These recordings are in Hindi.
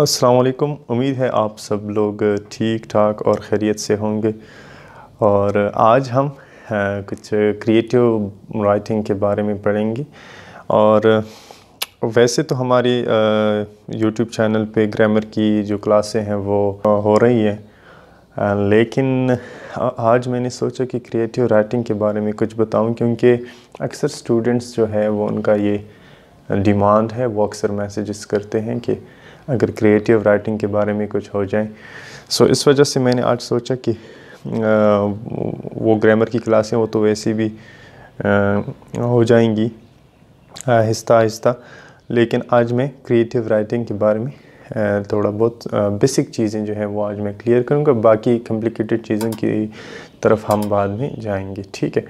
असलकम उम्मीद है आप सब लोग ठीक ठाक और खैरियत से होंगे और आज हम कुछ क्रिएटिव राइटिंग के बारे में पढ़ेंगे और वैसे तो हमारी यूट्यूब चैनल पे ग्रामर की जो क्लासें हैं वो हो रही हैं लेकिन आज मैंने सोचा कि क्रिएटिव राइटिंग के बारे में कुछ बताऊं क्योंकि अक्सर स्टूडेंट्स जो है वो उनका ये डिमांड है वो अक्सर मैसेजेस करते हैं कि अगर क्रिएटिव राइटिंग के बारे में कुछ हो जाए सो इस वजह से मैंने आज सोचा कि आ, वो ग्रामर की क्लासें वो तो वैसी भी आ, हो जाएंगी आहिस्ता आहिस्ता लेकिन आज मैं क्रिएटिव राइटिंग के बारे में थोड़ा बहुत बेसिक चीज़ें जो है वो आज मैं क्लियर करूँगा बाकी कॉम्प्लिकेटेड चीज़ों की तरफ हम बाद में जाएंगे ठीक है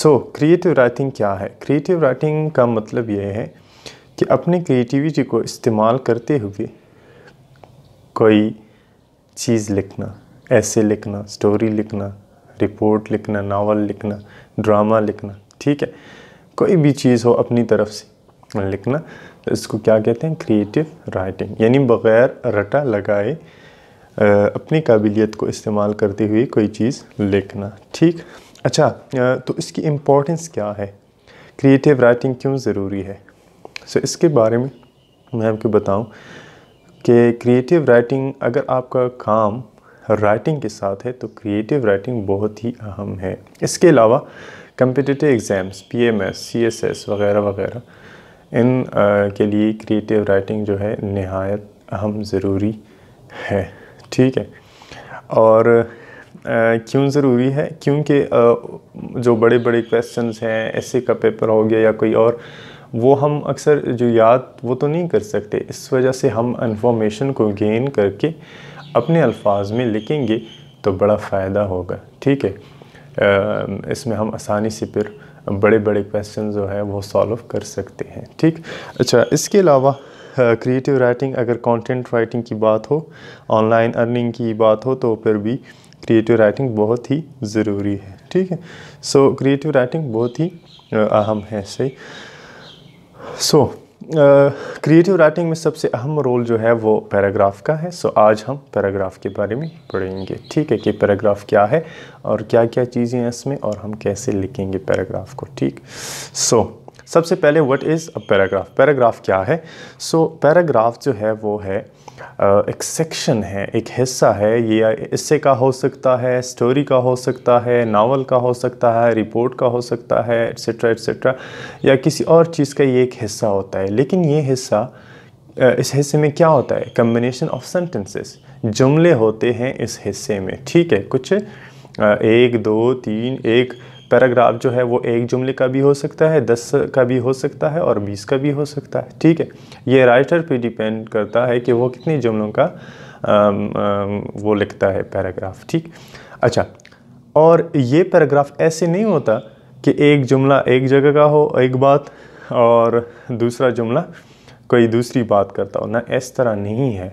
सो क्रिएटिव राइटिंग क्या है क्रिएटिव राइटिंग का मतलब ये है कि अपनी क्रिएटिविटी को इस्तेमाल करते हुए कोई चीज़ लिखना ऐसे लिखना स्टोरी लिखना रिपोर्ट लिखना नावल लिखना ड्रामा लिखना ठीक है कोई भी चीज़ हो अपनी तरफ से लिखना तो इसको क्या कहते हैं क्रिएटिव राइटिंग यानी बग़ैर रटा लगाए अपनी काबिलियत को इस्तेमाल करते हुए कोई चीज़ लिखना ठीक अच्छा तो इसकी इम्पोर्टेंस क्या है क्रिएटिव राइटिंग क्यों ज़रूरी है सो so, इसके बारे में मैं आपको बताऊं कि क्रिएटिव राइटिंग अगर आपका काम राइटिंग के साथ है तो क्रिएटिव राइटिंग बहुत ही अहम है इसके अलावा competitive exams P M S C S S वगैरह वगैरह इन आ, के लिए क्रिएटिव राइटिंग जो है नहायत अहम ज़रूरी है ठीक है और क्यों ज़रूरी है क्योंकि जो बड़े बड़े क्वेश्चंस हैं ऐसे का पेपर हो गया या कोई और वो हम अक्सर जो याद वो तो नहीं कर सकते इस वजह से हम इन्फॉर्मेशन को गेन करके अपने अल्फाज में लिखेंगे तो बड़ा फ़ायदा होगा ठीक है इसमें हम आसानी से फिर बड़े बड़े क्वेश्चन जो है वो सॉल्व कर सकते हैं ठीक अच्छा इसके अलावा क्रिएटिव राइटिंग अगर कंटेंट राइटिंग की बात हो ऑनलाइन अर्निंग की बात हो तो फिर भी क्रिएटिव राइटिंग बहुत ही ज़रूरी है ठीक है सो क्रिएटिव राइटिंग बहुत ही अहम है सही सो क्रिएटिव राइटिंग में सबसे अहम रोल जो है वो पैराग्राफ का है सो so, आज हम पैराग्राफ के बारे में पढ़ेंगे ठीक है कि पैराग्राफ क्या है और क्या क्या चीज़ें हैं इसमें और हम कैसे लिखेंगे पैराग्राफ को ठीक सो so, सबसे पहले what is a paragraph paragraph क्या है सो so, पैराग्राफ जो है वो है एक सेक्शन है एक हिस्सा है ये इससे का हो सकता है स्टोरी का हो सकता है नावल का हो सकता है रिपोर्ट का हो सकता है एट्सट्रा एट्सट्रा या किसी और चीज़ का ये एक हिस्सा होता है लेकिन ये हिस्सा इस हिस्से में क्या होता है कम्बिनेशन ऑफ सेंटेंसेस जुमले होते हैं इस हिस्से में ठीक है कुछ एक दो तीन एक पैराग्राफ जो है वो एक जुमले का भी हो सकता है दस का भी हो सकता है और बीस का भी हो सकता है ठीक है ये राइटर पे डिपेंड करता है कि वो कितने जुमलों का आम, आम, वो लिखता है पैराग्राफ ठीक अच्छा और ये पैराग्राफ ऐसे नहीं होता कि एक जुमला एक जगह का हो एक बात और दूसरा जुमला कोई दूसरी बात करता हो ना इस तरह नहीं है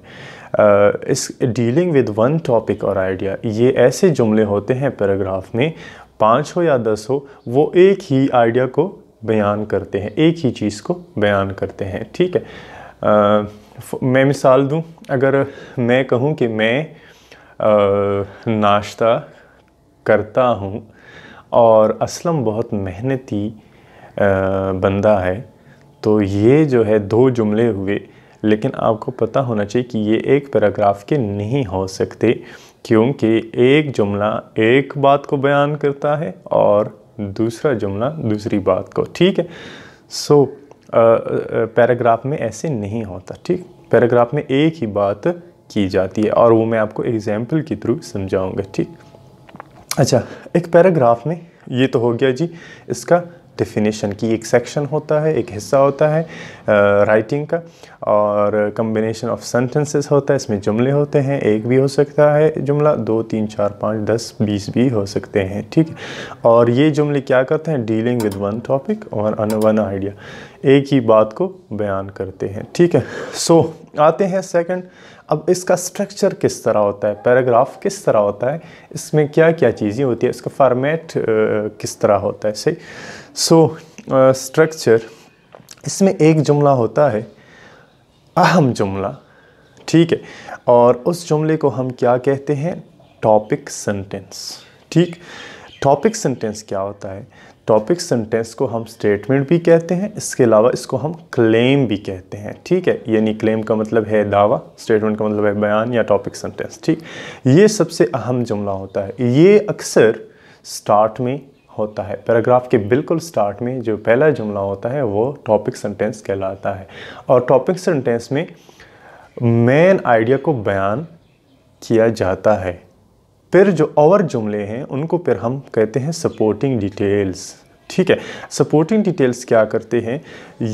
इस डीलिंग विद वन टॉपिक और आइडिया ये ऐसे जुमले होते हैं पैराग्राफ में पाँच हो या दस हो वो एक ही आइडिया को बयान करते हैं एक ही चीज़ को बयान करते हैं ठीक है आ, मैं मिसाल दूं अगर मैं कहूं कि मैं आ, नाश्ता करता हूं और असलम बहुत मेहनती बंदा है तो ये जो है दो जुमले हुए लेकिन आपको पता होना चाहिए कि ये एक पैराग्राफ के नहीं हो सकते क्योंकि एक जुमला एक बात को बयान करता है और दूसरा जुमला दूसरी बात को ठीक है सो पैराग्राफ में ऐसे नहीं होता ठीक पैराग्राफ में एक ही बात की जाती है और वो मैं आपको एग्जाम्पल के थ्रू समझाऊंगा ठीक अच्छा एक पैराग्राफ में ये तो हो गया जी इसका डेफिनेशन की एक सेक्शन होता है एक हिस्सा होता है राइटिंग का और कम्बिनेशन ऑफ सेंटेंसेस होता है इसमें जुमले होते हैं एक भी हो सकता है जुमला दो तीन चार पाँच दस बीस भी हो सकते हैं ठीक और ये जुमले क्या करते हैं डीलिंग विद वन टॉपिक और अन वन आइडिया एक ही बात को बयान करते हैं ठीक है सो so, आते हैं सेकंड अब इसका स्ट्रक्चर किस तरह होता है पैराग्राफ किस तरह होता है इसमें क्या क्या चीज़ें होती है इसका फॉर्मेट किस तरह होता है सही सो स्ट्रक्चर इसमें एक जुमला होता है अहम जुमला ठीक है और उस जुमले को हम क्या कहते हैं टॉपिक सेंटेंस ठीक टॉपिक सेंटेंस क्या होता है टॉपिक सेंटेंस को हम स्टेटमेंट भी कहते हैं इसके अलावा इसको हम क्लेम भी कहते हैं ठीक है यानी क्लेम का मतलब है दावा स्टेटमेंट का मतलब है बयान या टॉपिक सेंटेंस ठीक ये सबसे अहम जुमला होता है ये अक्सर स्टार्ट में होता है पैराग्राफ के बिल्कुल स्टार्ट में जो पहला जुमला होता है वो टॉपिक सेंटेंस कहलाता है और टॉपिक सेंटेंस में मेन आइडिया को बयान किया जाता है फिर जो और जुमले हैं उनको फिर हम कहते हैं सपोर्टिंग डिटेल्स ठीक है सपोर्टिंग डिटेल्स क्या करते हैं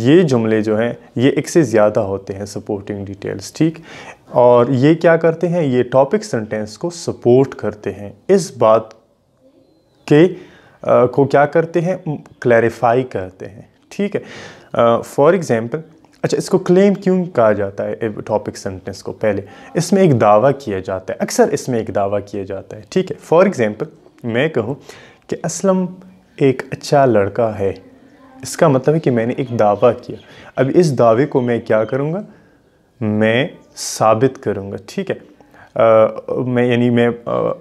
ये जुमले जो हैं ये एक से ज़्यादा होते हैं सपोर्टिंग डिटेल्स ठीक और ये क्या करते हैं ये टॉपिक सेंटेंस को सपोर्ट करते हैं इस बात के आ, को क्या करते हैं क्लैरिफाई करते हैं ठीक है फॉर एग्ज़ाम्पल अच्छा इसको क्लेम क्यों कहा जाता है टॉपिक सेंटेंस को पहले इसमें एक दावा किया जाता है अक्सर इसमें एक दावा किया जाता है ठीक है फॉर एग्ज़ाम्पल मैं कहूँ कि असलम एक अच्छा लड़का है इसका मतलब है कि मैंने एक दावा किया अब इस दावे को मैं क्या करूँगा मैं साबित करूँगा ठीक है आ, मैं यानी मैं आ,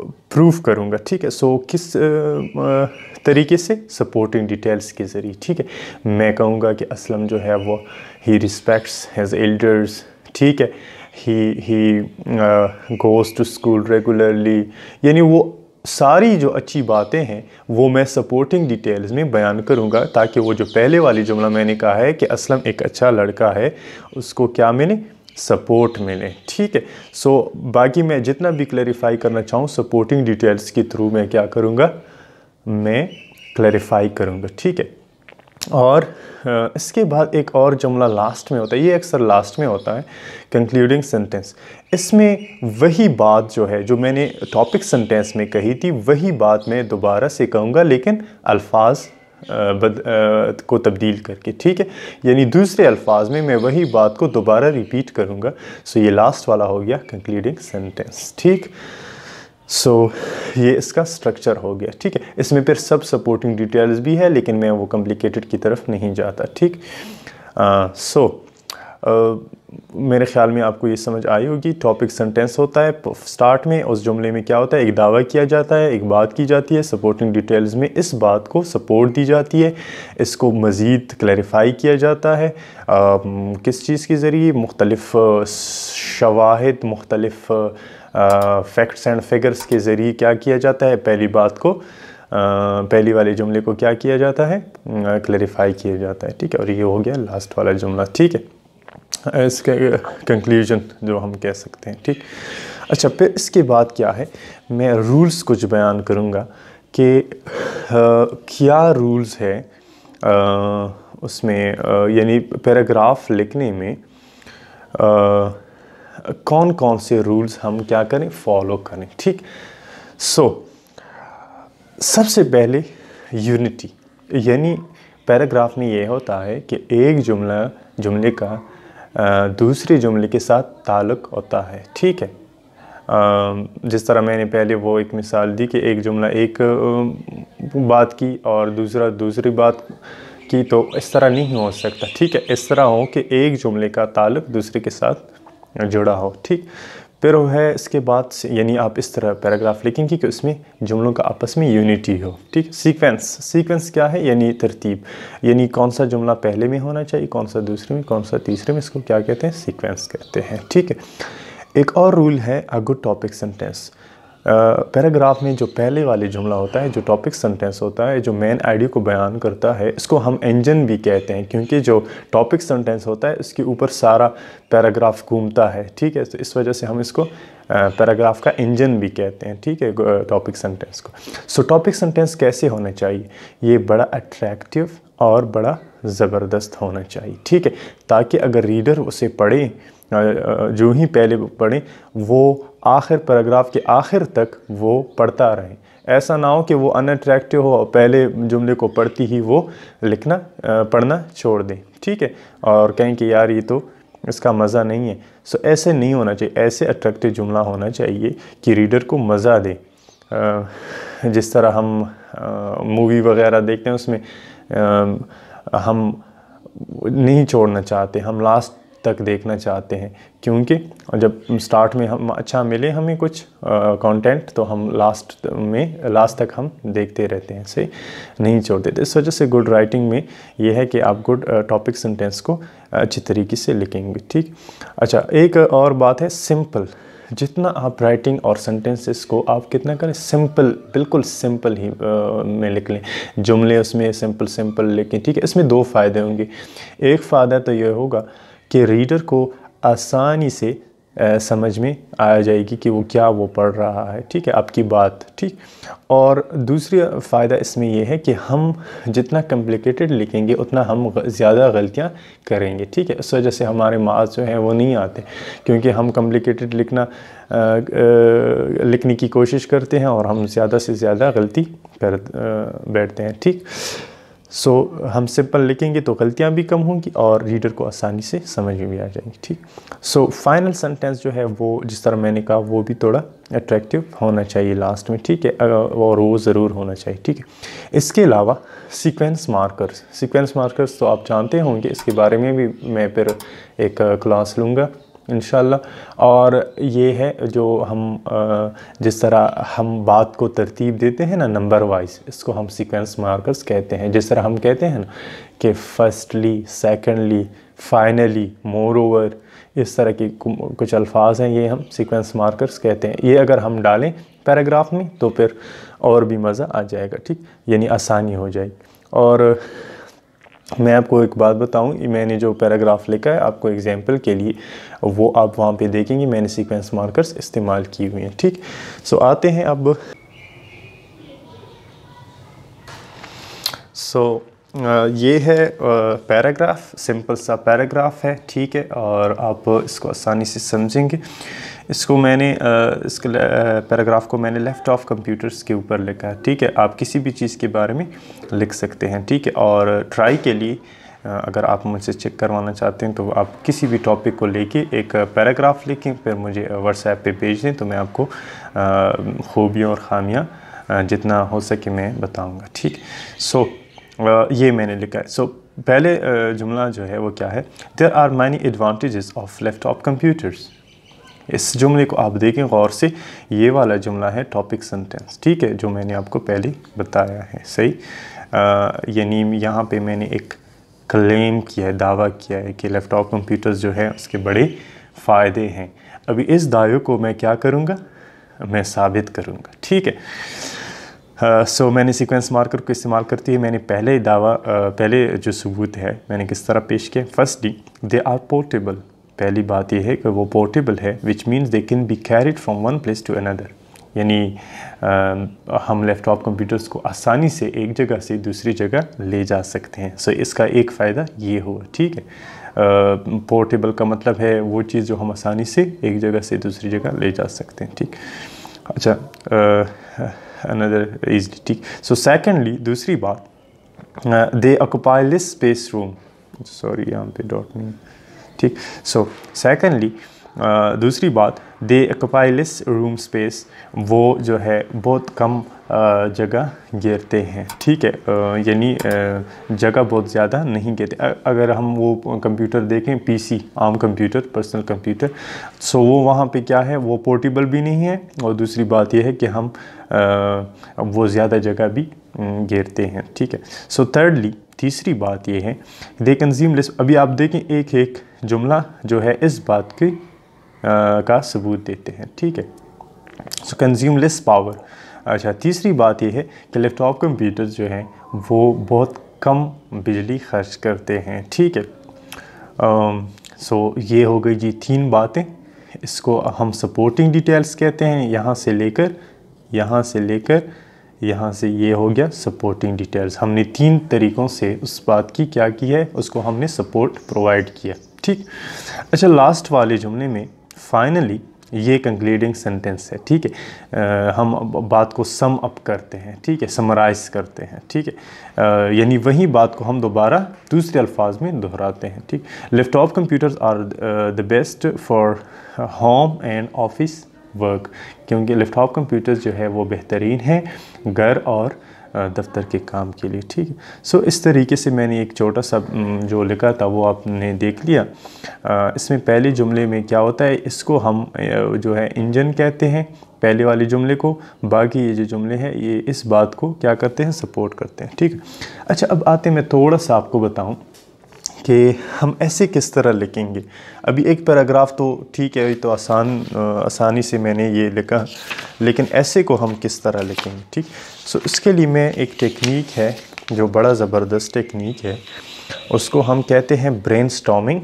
प्रूव करूँगा ठीक है सो so, किस तरीके से सपोर्टिंग डिटेल्स के ज़रिए ठीक है मैं कहूँगा कि असलम जो है वो ही रिस्पेक्ट्स हैज़ एल्डर्स ठीक है he he goes to school regularly यानी वो सारी जो अच्छी बातें हैं वो मैं सपोर्टिंग डिटेल्स में बयान करूँगा ताकि वो जो पहले वाली जुमला मैंने कहा है कि असलम एक अच्छा लड़का है उसको क्या मैंने सपोर्ट मिले ठीक है सो बाकी मैं जितना भी क्लैरिफाई करना चाहूँ सपोर्टिंग डिटेल्स के थ्रू मैं क्या करूँगा मैं क्लैरिफाई करूँगा ठीक है और इसके बाद एक और जुमला लास्ट में होता है ये अक्सर लास्ट में होता है कंक्लूडिंग सेंटेंस इसमें वही बात जो है जो मैंने टॉपिक सेंटेंस में कही थी वही बात मैं दोबारा से कहूँगा लेकिन अल्फाज बद, आ, को तब्दील करके ठीक है यानी दूसरे अल्फाज में मैं वही बात को दोबारा रिपीट करूँगा सो ये लास्ट वाला हो गया कंक्लूडिंग सेंटेंस ठीक सो so, ये इसका स्ट्रक्चर हो गया ठीक है इसमें फिर सब सपोर्टिंग डिटेल्स भी है लेकिन मैं वो कॉम्प्लिकेटेड की तरफ नहीं जाता ठीक सो uh, so, मेरे ख्याल में आपको ये समझ आई होगी टॉपिक सेंटेंस होता है स्टार्ट में उस जुमले में क्या होता है एक दावा किया जाता है एक बात की जाती है सपोर्टिंग डिटेल्स में इस बात को सपोर्ट दी जाती है इसको मज़ीद क्लैरिफाई किया जाता है आ, किस चीज़ के ज़रिए मुख्तलफ़ शवाहद मुख्तलफ़ फैक्ट्स एंड फिगर्स के ज़रिए क्या किया जाता है पहली बात को आ, पहली वाले जुमले को क्या किया जाता है क्लैरिफाई किया जाता है ठीक है और ये हो गया लास्ट वाला जुमला ठीक है इसके कंक्लूजन जो हम कह सकते हैं ठीक अच्छा फिर इसके बाद क्या है मैं रूल्स कुछ बयान करूँगा कि क्या रूल्स है आ, उसमें यानी पैराग्राफ लिखने में आ, कौन कौन से रूल्स हम क्या करें फॉलो करें ठीक सो so, सबसे पहले यूनिटी यानी पैराग्राफ में ये होता है कि एक जुमला जुमले का दूसरे जुमले के साथ ताल्लुक़ होता है ठीक है जिस तरह मैंने पहले वो एक मिसाल दी कि एक जुमला एक बात की और दूसरा दूसरी बात की तो इस तरह नहीं हो सकता ठीक है इस तरह हो कि एक जुमले का ताल्लुक दूसरे के साथ जुड़ा हो ठीक फिर वो है इसके बाद यानी आप इस तरह पैराग्राफ लिखेंगे कि उसमें जुमलों का आपस में यूनिटी हो ठीक सीक्वेंस सीक्वेंस क्या है यानी तरतीब यानी कौन सा जुमला पहले में होना चाहिए कौन सा दूसरे में कौन सा तीसरे में इसको क्या कहते हैं सीक्वेंस कहते हैं ठीक है एक और रूल है a good topic sentence paragraph में जो पहले वाले जुमला होता है जो टॉपिक सेंटेंस होता है जो मेन आइडिया को बयान करता है इसको हम इंजन भी कहते हैं क्योंकि जो टॉपिक सेंटेंस होता है उसके ऊपर सारा पैराग्राफ घूमता है ठीक है तो इस वजह से हम इसको पैराग्राफ का इंजन भी कहते हैं ठीक है टॉपिक सेंटेंस को सो टॉपिक सेंटेंस कैसे होने चाहिए ये बड़ा अट्रैक्टिव और बड़ा ज़बरदस्त होना चाहिए ठीक है ताकि अगर रीडर उसे पढ़े जो ही पहले पढ़ें वो आखिर पैराग्राफ के आखिर तक वो पढ़ता रहे ऐसा ना हो कि वो अनअट्रैक्टिव हो और पहले जुमले को पढ़ती ही वो लिखना पढ़ना छोड़ दें ठीक है और कहें कि यार ये तो इसका मज़ा नहीं है सो ऐसे नहीं होना चाहिए ऐसे अट्रैक्टिव जुमला होना चाहिए कि रीडर को मज़ा दे जिस तरह हम मूवी वगैरह देखते हैं उसमें हम नहीं छोड़ना चाहते हम लास्ट तक देखना चाहते हैं क्योंकि जब स्टार्ट में हम अच्छा मिले हमें कुछ कंटेंट तो हम लास्ट में लास्ट तक हम देखते रहते हैं से नहीं छोड़ देते इस वजह से गुड राइटिंग में यह है कि आप गुड टॉपिक सेंटेंस को अच्छी तरीके से लिखेंगे ठीक अच्छा एक और बात है सिंपल जितना आप राइटिंग और सेंटेंसेस को आप कितना करें सिंपल बिल्कुल सिंपल ही आ, में लिख लें जुमले उसमें सिंपल सिंपल लिखें ठीक है इसमें दो फ़ायदे होंगे एक फ़ायदा तो ये होगा कि रीडर को आसानी से समझ में आ जाएगी कि वो क्या वो पढ़ रहा है ठीक है आपकी बात ठीक और दूसरी फ़ायदा इसमें यह है कि हम जितना कम्प्लिकेटेड लिखेंगे उतना हम ज़्यादा गलतियाँ करेंगे ठीक है इस वजह से हमारे मार्क्स जो हैं वो नहीं आते क्योंकि हम कम्प्लिकेटेड लिखना लिखने की कोशिश करते हैं और हम ज़्यादा से ज़्यादा गलती कर बैठते हैं ठीक सो so, हम सिंपल लिखेंगे तो गलतियाँ भी कम होंगी और रीडर को आसानी से समझ में भी आ जाएंगी ठीक सो फाइनल सेंटेंस जो है वो जिस तरह मैंने कहा वो भी थोड़ा अट्रैक्टिव होना चाहिए लास्ट में ठीक है और वो ज़रूर होना चाहिए ठीक है इसके अलावा सीक्वेंस मार्कर्स सीक्वेंस मार्कर्स तो आप जानते होंगे इसके बारे में भी मैं फिर एक क्लास लूँगा इन और ये है जो हम जिस तरह हम बात को तरतीब देते हैं ना नंबर वाइज इसको हम सीक्वेंस मार्कर्स कहते हैं जिस तरह हम कहते हैं ना कि firstly secondly finally moreover इस तरह के कुछ अल्फाज हैं ये हम सीक्वेंस मार्कर्स कहते हैं ये अगर हम डालें पैराग्राफ में तो फिर और भी मज़ा आ जाएगा ठीक यानी आसानी हो जाएगी और मैं आपको एक बात बताऊं मैंने जो पैराग्राफ लिखा है आपको एग्जांपल के लिए वो आप वहाँ पे देखेंगे मैंने सीक्वेंस मार्कर्स इस्तेमाल किए हुए हैं ठीक सो आते हैं अब सो so, ये है पैराग्राफ सिंपल सा पैराग्राफ है ठीक है और आप इसको आसानी से समझेंगे इसको मैंने इस पैराग्राफ को मैंने लेफ्ट ऑफ कंप्यूटर्स के ऊपर लिखा है ठीक है आप किसी भी चीज़ के बारे में लिख सकते हैं ठीक है और ट्राई के लिए अगर आप मुझसे चेक करवाना चाहते हैं तो आप किसी भी टॉपिक को लेके एक पैराग्राफ लिखें फिर मुझे व्हाट्सएप पे भेज दें तो मैं आपको खूबियों और खामियां जितना हो सके मैं बताऊंगा ठीक सो so, ये मैंने लिखा है सो so, पहले जुमला जो है वो क्या है there are many advantages of laptop computers इस जुमले को आप देखें गौर से ये वाला जुमला है टॉपिक सेंटेंस ठीक है जो मैंने आपको पहले बताया है सही यानी यहाँ पे मैंने एक क्लेम किया है दावा किया है कि लैपटॉप कंप्यूटर्स जो है उसके बड़े फ़ायदे हैं अभी इस दावे को मैं क्या करूँगा मैं साबित करूँगा ठीक है सो uh, so, मैंने सीक्वेंस मार्कर को इस्तेमाल करती है मैंने पहले दावा uh, पहले जो सबूत है मैंने किस तरह पेश किया firstly they are portable पहली बात यह है कि वो पोर्टेबल है which means they can be carried from one place to another यानी आ, हम लैपटॉप कंप्यूटर्स को आसानी से एक जगह से दूसरी जगह ले जा सकते हैं सो so, इसका एक फ़ायदा ये हुआ ठीक है पोर्टेबल का मतलब है वो चीज़ जो हम आसानी से एक जगह से दूसरी जगह ले जा सकते हैं ठीक अच्छा अनदर इजली ठीक सो सेकेंडली दूसरी बात they occupy less space room sorry यहाँ पे डॉट नहीं ठीक सो सेकेंडली uh, दूसरी बात दे एक्पाइलिस रूम स्पेस वो जो है बहुत कम uh, जगह घेरते हैं ठीक है uh, यानी जगह बहुत ज़्यादा नहीं घेरते अगर हम वो कंप्यूटर देखें पीसी आम कंप्यूटर पर्सनल कंप्यूटर सो वो वहाँ पे क्या है वो पोर्टेबल भी नहीं है और दूसरी बात यह है कि हम वो ज़्यादा जगह भी घेरते हैं ठीक है सो थर्डली तीसरी बात ये है दे कंज्यूम लेस अभी आप देखें एक एक जुमला जो है इस बात के आ, का सबूत देते हैं ठीक है सो कंज्यूम लेस पावर अच्छा तीसरी बात यह है कि लैपटॉप कंप्यूटर जो हैं वो बहुत कम बिजली खर्च करते हैं ठीक है सो ये हो गई जी तीन बातें इसको हम सपोर्टिंग डिटेल्स कहते हैं यहाँ से लेकर यहाँ से लेकर यहाँ से ये हो गया सपोर्टिंग डिटेल्स हमने तीन तरीक़ों से उस बात की क्या की है उसको हमने सपोर्ट प्रोवाइड किया ठीक अच्छा लास्ट वाले जुमले में फाइनली ये कंक्लूडिंग सेंटेंस है ठीक है हम बात को सम अप करते हैं ठीक है समराइज़ करते हैं ठीक है यानी वही बात को हम दोबारा दूसरे अल्फाज में दोहराते हैं ठीक laptop computers are the best for home and office work क्योंकि लैपटॉप कंप्यूटर्स जो है वो बेहतरीन हैं घर और दफ्तर के काम के लिए ठीक है सो इस तरीके से मैंने एक छोटा सा जो लिखा था वो आपने देख लिया इसमें पहले जुमले में क्या होता है इसको हम जो है इंजन कहते हैं पहले वाले जुमले को बाकी ये जो जुमले हैं ये इस बात को क्या करते हैं सपोर्ट करते हैं ठीक है अच्छा अब आते मैं थोड़ा सा आपको बताऊँ कि हम ऐसे किस तरह लिखेंगे अभी एक पैराग्राफ तो ठीक है तो आसान आसानी से मैंने ये लिखा लेकिन ऐसे को हम किस तरह लिखेंगे ठीक सो इसके लिए मैं एक टेक्निक है जो बड़ा ज़बरदस्त टेक्निक है उसको हम कहते हैं ब्रेन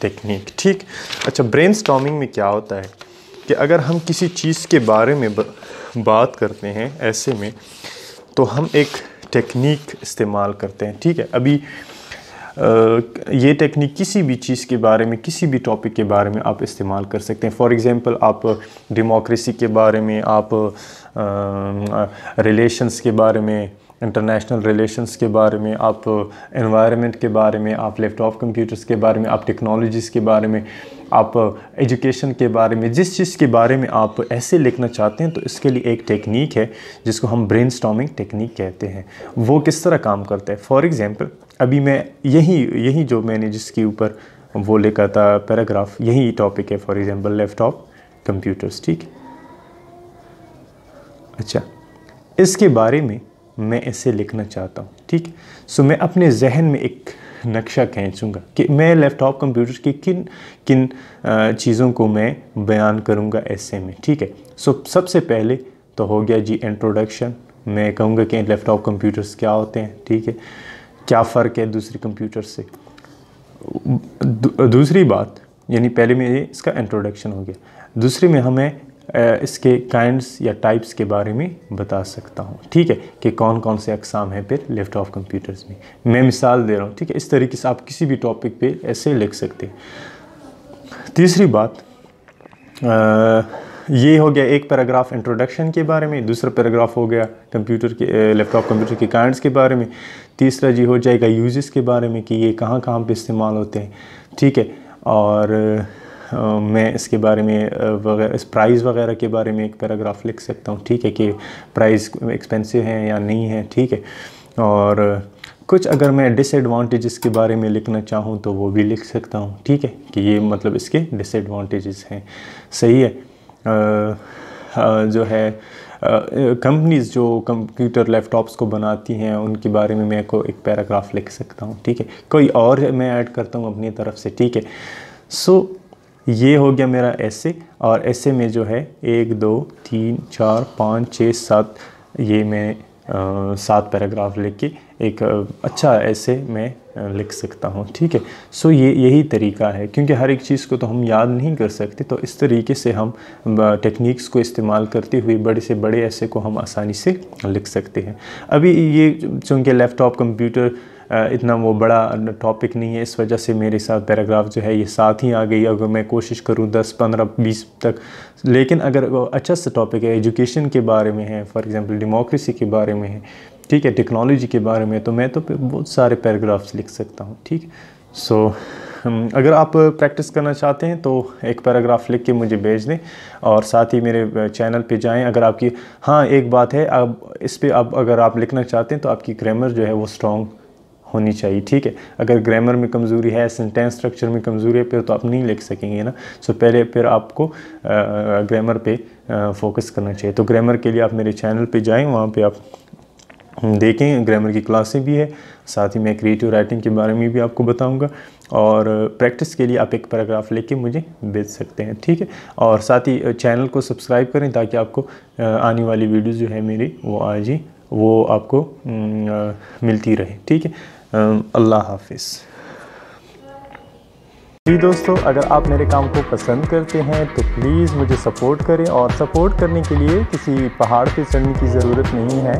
टेक्निक ठीक अच्छा ब्रेन में क्या होता है कि अगर हम किसी चीज़ के बारे में बात करते हैं ऐसे में तो हम एक टेक्निक इस्तेमाल करते हैं ठीक है अभी ये टेक्निक किसी भी चीज़ के बारे में किसी भी टॉपिक के बारे में आप इस्तेमाल कर सकते हैं फॉर एग्ज़ाम्पल आप डेमोक्रेसी के बारे में आप रिलेशंस के बारे में इंटरनेशनल रिलेशंस के बारे में आप इन्वायरमेंट के बारे में आप लैपटॉप कंप्यूटर्स के बारे में आप टेक्नोलॉजीज़ के बारे में आप एजुकेशन के बारे में जिस चीज़ के बारे में आप ऐसे लिखना चाहते हैं तो इसके लिए एक टेक्निक है जिसको हम ब्रेन टेक्निक कहते हैं वो किस तरह काम करता है फॉर एग्ज़ाम्पल अभी मैं यही यही जो मैंने जिसके ऊपर वो लिखा था पैराग्राफ यही टॉपिक है फॉर एग्ज़ाम्पल लैपटॉप कंप्यूटर्स ठीक अच्छा इसके बारे में मैं ऐसे लिखना चाहता हूँ ठीक सो मैं अपने जहन में एक नक्शा खींचूँगा कि मैं लैपटॉप कंप्यूटर की किन किन चीज़ों को मैं बयान करूँगा ऐसे में ठीक है सो सबसे पहले तो हो गया जी इंट्रोडक्शन मैं कहूँगा कि लैपटॉप कंप्यूटर्स क्या होते हैं ठीक है क्या फ़र्क है दूसरी कंप्यूटर से दूसरी बात यानी पहले में इसका इंट्रोडक्शन हो गया दूसरे में हमें इसके काइंड्स या टाइप्स के बारे में बता सकता हूँ ठीक है कि कौन कौन से अकसाम हैं फिर लेफ्ट ऑफ कंप्यूटर्स में मैं मिसाल दे रहा हूँ ठीक है इस तरीके से आप किसी भी टॉपिक पे ऐसे लिख सकते हैं तीसरी बात आ, ये हो गया एक पैराग्राफ इंट्रोडक्शन के बारे में दूसरा पैराग्राफ हो गया कंप्यूटर के लैपटॉप कंप्यूटर के काइंड्स के बारे में तीसरा जी हो जाएगा यूज़ के बारे में कि ये कहाँ कहाँ पर इस्तेमाल होते हैं ठीक है और मैं इसके बारे में वगैरह इस प्राइस वगैरह के बारे में एक पैराग्राफ लिख सकता हूँ ठीक है कि प्राइस एक्सपेंसिव है या नहीं है ठीक है और कुछ अगर मैं डिसएडवांटेजेस के बारे में लिखना चाहूँ तो वो भी लिख सकता हूँ ठीक है कि ये मतलब इसके डिसएडवांटेजेस हैं सही है आ, आ, जो है कंपनीज़ जो कंप्यूटर लैपटॉप्स को बनाती हैं उनके बारे में मैं को एक पैराग्राफ लिख सकता हूँ ठीक है कोई और मैं ऐड करता हूँ अपनी तरफ से ठीक है सो so, ये हो गया मेरा ऐसे और ऐसे में जो है एक दो तीन चार पाँच छः सात ये मैं सात पैराग्राफ लिख के एक अच्छा ऐसे मैं लिख सकता हूँ ठीक है सो ये यही तरीका है क्योंकि हर एक चीज़ को तो हम याद नहीं कर सकते तो इस तरीके से हम टेक्निक्स को इस्तेमाल करते हुए बड़े से बड़े ऐसे को हम आसानी से लिख सकते हैं अभी ये चूँकि लैपटॉप कंप्यूटर इतना वो बड़ा टॉपिक नहीं है इस वजह से मेरे साथ पैराग्राफ जो है ये साथ ही आ गई अगर मैं कोशिश करूँ दस पंद्रह बीस तक लेकिन अगर अच्छा सा टॉपिक है एजुकेशन के बारे में है फॉर एग्ज़ाम्पल डेमोक्रेसी के बारे में है ठीक है टेक्नोलॉजी के बारे में तो मैं तो बहुत सारे पैराग्राफ्स लिख सकता हूँ ठीक है सो so, अगर आप प्रैक्टिस करना चाहते हैं तो एक पैराग्राफ लिख के मुझे भेज दें और साथ ही मेरे चैनल पे जाएं अगर आपकी हाँ एक बात है आप इस पर आप अगर आप लिखना चाहते हैं तो आपकी ग्रामर जो है वो स्ट्रॉन्ग होनी चाहिए ठीक है अगर ग्रामर में कमज़ोरी है सेंटेंस स्ट्रक्चर में कमज़ोरी है फिर तो आप नहीं लिख सकेंगे ना सो पहले फिर आपको ग्रामर पे फोकस करना चाहिए तो ग्रामर के लिए आप मेरे चैनल पे जाएं वहाँ पे आप देखें ग्रामर की क्लासें भी है साथ ही मैं क्रिएटिव राइटिंग के बारे में भी आपको बताऊंगा और प्रैक्टिस के लिए आप एक पैराग्राफ लेके मुझे भेज सकते हैं ठीक है और साथ ही चैनल को सब्सक्राइब करें ताकि आपको आने वाली वीडियो जो है मेरी वो आज ही वो आपको मिलती रहे ठीक है Um, अल्लाह हाफिज़ जी दोस्तों अगर आप मेरे काम को पसंद करते हैं तो प्लीज़ मुझे सपोर्ट करें और सपोर्ट करने के लिए किसी पहाड़ पे चढ़ने की ज़रूरत नहीं है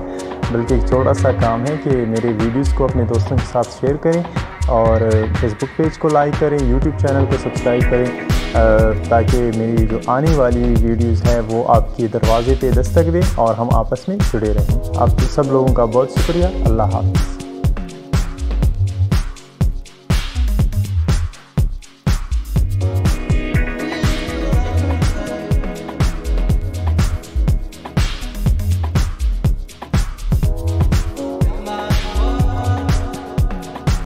बल्कि एक छोटा सा काम है कि मेरे वीडियोस को अपने दोस्तों के साथ शेयर करें और फेसबुक पेज को लाइक करें यूट्यूब चैनल को सब्सक्राइब करें ताकि मेरी जो आने वाली वीडियोज़ हैं वो आपके दरवाज़े पर दस्तक दें और हम आपस में जुड़े रहें आप सब लोगों का बहुत शुक्रिया अल्लाह हाफिज़